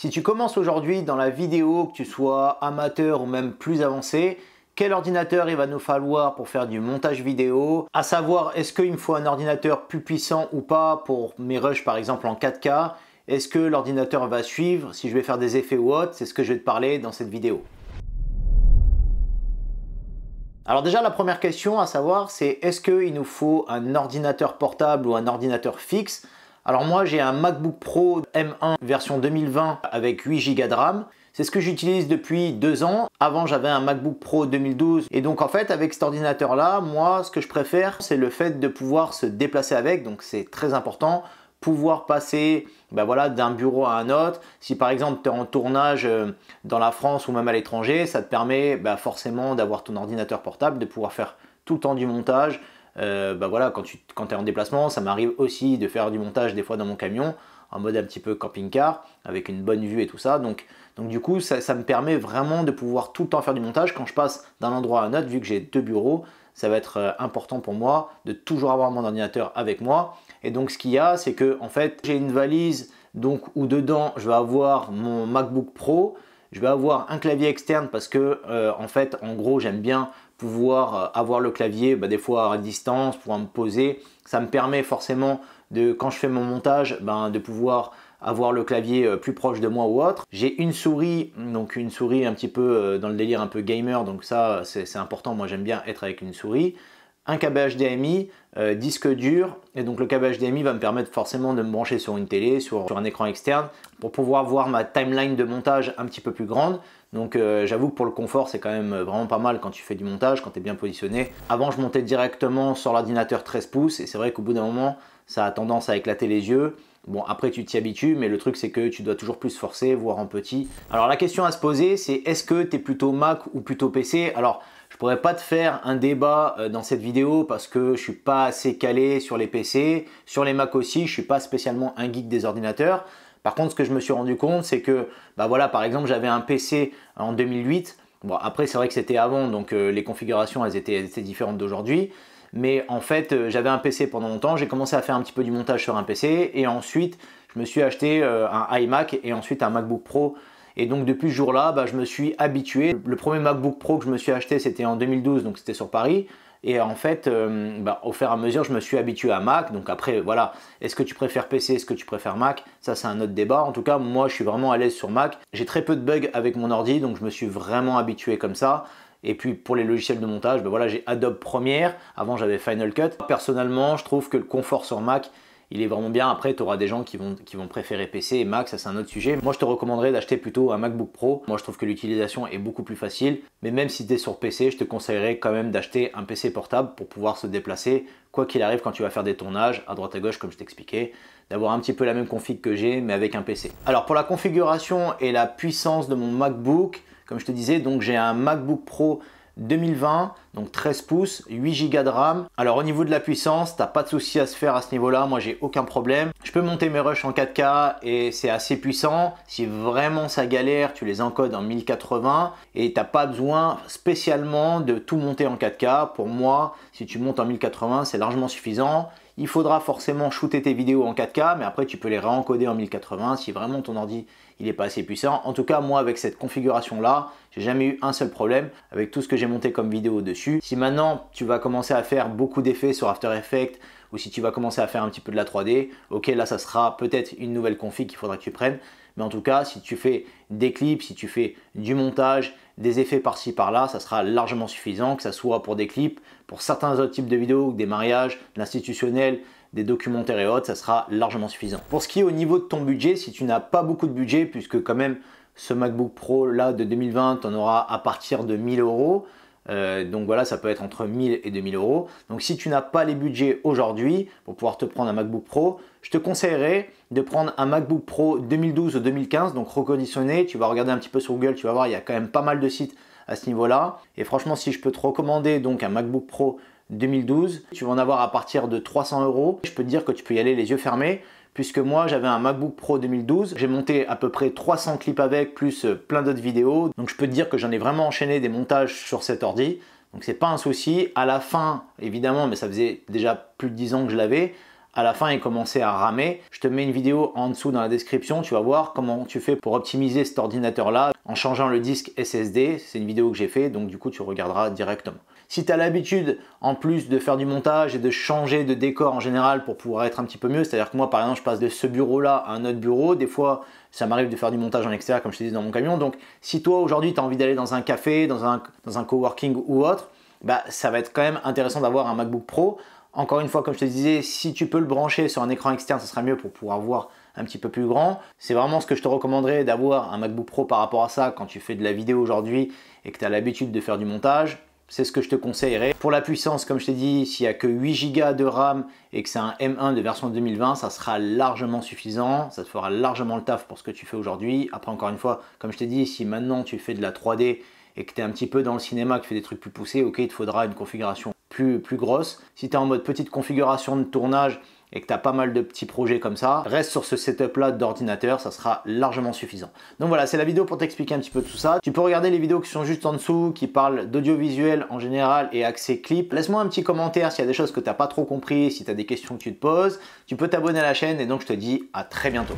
Si tu commences aujourd'hui dans la vidéo, que tu sois amateur ou même plus avancé, quel ordinateur il va nous falloir pour faire du montage vidéo, à savoir est-ce qu'il me faut un ordinateur plus puissant ou pas pour mes rushs par exemple en 4K, est-ce que l'ordinateur va suivre, si je vais faire des effets ou autre, c'est ce que je vais te parler dans cette vidéo. Alors déjà la première question à savoir c'est est-ce qu'il nous faut un ordinateur portable ou un ordinateur fixe alors moi j'ai un MacBook Pro M1 version 2020 avec 8 Go de RAM. C'est ce que j'utilise depuis deux ans. Avant, j'avais un MacBook Pro 2012. Et donc, en fait, avec cet ordinateur-là, moi, ce que je préfère, c'est le fait de pouvoir se déplacer avec. Donc, c'est très important. Pouvoir passer ben d'un bureau à un autre. Si par exemple, tu es en tournage euh, dans la France ou même à l'étranger, ça te permet ben, forcément d'avoir ton ordinateur portable, de pouvoir faire tout le temps du montage, euh, bah voilà, quand tu es en déplacement, ça m'arrive aussi de faire du montage des fois dans mon camion, en mode un petit peu camping-car, avec une bonne vue et tout ça. Donc, du coup, ça, me permet vraiment de pouvoir tout le temps faire du montage. Quand je passe d'un endroit à un autre, vu que j'ai deux bureaux, ça va être euh, important pour moi de toujours avoir mon ordinateur avec moi. Et donc ce qu'il y a, c'est que en fait, j'ai une valise donc où dedans, je vais avoir mon MacBook Pro, je vais avoir un clavier externe parce que euh, en fait, en gros, j'aime bien pouvoir euh, avoir le clavier bah, des fois à distance, pouvoir me poser. Ça me permet forcément de, quand je fais mon montage, ben, de pouvoir avoir le clavier euh, plus proche de moi ou autre. J'ai une souris, donc une souris un petit peu euh, dans le délire un peu gamer, donc ça c'est important, moi j'aime bien être avec une souris. Un câble HDMI, disque dur, et donc le câble HDMI va me permettre forcément de me brancher sur une télé, sur, sur un écran externe, pour pouvoir voir ma timeline de montage un petit peu plus grande. Donc euh, j'avoue que pour le confort, c'est quand même euh, vraiment pas mal quand tu fais du montage, quand tu es bien positionné. Avant, je montais directement sur l'ordinateur 13 pouces et c'est vrai qu'au bout d'un moment, ça a tendance à éclater les yeux. Bon, après, tu t'y habitues, mais le truc, c'est que tu dois toujours plus forcer, voire en petit. Alors la question à se poser, c'est est-ce que tu es plutôt Mac ou plutôt PC Alors, je pourrais pas te faire un débat euh, dans cette vidéo parce que je suis pas assez calé sur les PC, sur les Mac aussi, je suis pas spécialement un geek des ordinateurs. Par contre, ce que je me suis rendu compte, c'est que, bah voilà, par exemple, j'avais un PC en 2008. Bon, après, c'est vrai que c'était avant, donc euh, les configurations, elles étaient, différentes d'aujourd'hui. Mais en fait, euh, j'avais un PC pendant longtemps, j'ai commencé à faire un petit peu du montage sur un PC, et ensuite, je me suis acheté euh, un iMac et ensuite un MacBook Pro. Et donc depuis ce jour-là, bah, je me suis habitué. Le premier MacBook Pro que je me suis acheté, c'était en 2012, donc c'était sur Paris. Et en fait, euh, bah, au fur et à mesure, je me suis habitué à Mac. Donc après, voilà, est-ce que tu préfères PC, est-ce que tu préfères Mac Ça, c'est un autre débat. En tout cas, moi, je suis vraiment à l'aise sur Mac. J'ai très peu de bugs avec mon ordi, donc je me suis vraiment habitué comme ça. Et puis pour les logiciels de montage, ben voilà, j'ai Adobe Premiere. Avant, j'avais Final Cut. Personnellement, je trouve que le confort sur Mac il est vraiment bien. Après, tu auras des gens qui vont, qui vont préférer PC et Mac, ça c'est un autre sujet. Moi, je te recommanderais d'acheter plutôt un MacBook Pro. Moi, je trouve que l'utilisation est beaucoup plus facile. Mais même si tu es sur PC, je te conseillerais quand même d'acheter un PC portable pour pouvoir se déplacer, quoi qu'il arrive quand tu vas faire des tournages, à droite à gauche, comme je t'expliquais, d'avoir un petit peu la même config que j'ai, mais avec un PC. Alors, pour la configuration et la puissance de mon MacBook, comme je te disais, donc j'ai un MacBook Pro 2020, donc 13 pouces, 8 Go de RAM. Alors au niveau de la puissance, t'as pas de souci à se faire à ce niveau-là, moi j'ai aucun problème. Je peux monter mes rushs en 4K et c'est assez puissant. Si vraiment ça galère, tu les encodes en 1080 et t'as pas besoin spécialement de tout monter en 4K. Pour moi, si tu montes en 1080, c'est largement suffisant il faudra forcément shooter tes vidéos en 4K, mais après tu peux les réencoder en 1080 si vraiment ton ordi il n'est pas assez puissant. En tout cas, moi avec cette configuration là, j'ai jamais eu un seul problème avec tout ce que j'ai monté comme vidéo dessus. Si maintenant tu vas commencer à faire beaucoup d'effets sur After Effects ou si tu vas commencer à faire un petit peu de la 3D, ok là ça sera peut-être une nouvelle config qu'il faudra que tu prennes. Mais en tout cas, si tu fais des clips, si tu fais du montage, des effets par-ci par-là, ça sera largement suffisant, que ça soit pour des clips, pour certains autres types de vidéos, des mariages, de l'institutionnel, des documentaires et autres, ça sera largement suffisant. Pour ce qui est au niveau de ton budget, si tu n'as pas beaucoup de budget, puisque quand même ce MacBook Pro là de 2020, tu en auras à partir de 1000 euros, euh, donc voilà, ça peut être entre 1000 et 2000 euros. Donc si tu n'as pas les budgets aujourd'hui pour pouvoir te prendre un MacBook Pro, je te conseillerais de prendre un MacBook Pro 2012 ou 2015, donc reconditionné. Tu vas regarder un petit peu sur Google, tu vas voir, il y a quand même pas mal de sites à ce niveau-là. Et franchement, si je peux te recommander donc un MacBook Pro 2012, tu vas en avoir à partir de 300 euros. Je peux te dire que tu peux y aller les yeux fermés puisque moi j'avais un MacBook Pro 2012, j'ai monté à peu près 300 clips avec, plus euh, plein d'autres vidéos, donc je peux te dire que j'en ai vraiment enchaîné des montages sur cet ordi, donc c'est pas un souci. À la fin, évidemment, mais ça faisait déjà plus de 10 ans que je l'avais, à la fin il commençait à ramer. Je te mets une vidéo en dessous dans la description, tu vas voir comment tu fais pour optimiser cet ordinateur là en changeant le disque SSD. C'est une vidéo que j'ai fait, donc du coup tu regarderas directement. Si tu as l'habitude en plus de faire du montage et de changer de décor en général pour pouvoir être un petit peu mieux, c'est-à-dire que moi par exemple je passe de ce bureau-là à un autre bureau, des fois ça m'arrive de faire du montage en extérieur comme je te disais dans mon camion, donc si toi aujourd'hui tu as envie d'aller dans un café, dans un, coworking ou autre, bah, ça va être quand même intéressant d'avoir un MacBook Pro. Encore une fois, comme je te disais, si tu peux le brancher sur un écran externe, ce sera mieux pour pouvoir voir un petit peu plus grand. C'est vraiment ce que je te recommanderais d'avoir un MacBook Pro par rapport à ça quand tu fais de la vidéo aujourd'hui et que tu as l'habitude de faire du montage c'est ce que je te conseillerais. Pour la puissance, comme je t'ai dit, s'il n'y a que 8 Go de RAM et que c'est un M1 de version 2020, ça sera largement suffisant, ça te fera largement le taf pour ce que tu fais aujourd'hui. Après, encore une fois, comme je t'ai dit, si maintenant tu fais de la 3D et que tu es un petit peu dans le cinéma, que tu fais des trucs plus poussés, ok, il te faudra une configuration plus, plus grosse. Si tu es en mode petite configuration de tournage, et que tu as pas mal de petits projets comme ça, reste sur ce setup-là d'ordinateur, ça sera largement suffisant. Donc voilà, c'est la vidéo pour t'expliquer un petit peu tout ça. Tu peux regarder les vidéos qui sont juste en dessous, qui parlent d'audiovisuel en général et accès clip. Laisse-moi un petit commentaire s'il y a des choses que tu n'as pas trop compris, si tu as des questions que tu te poses. Tu peux t'abonner à la chaîne et donc je te dis à très bientôt.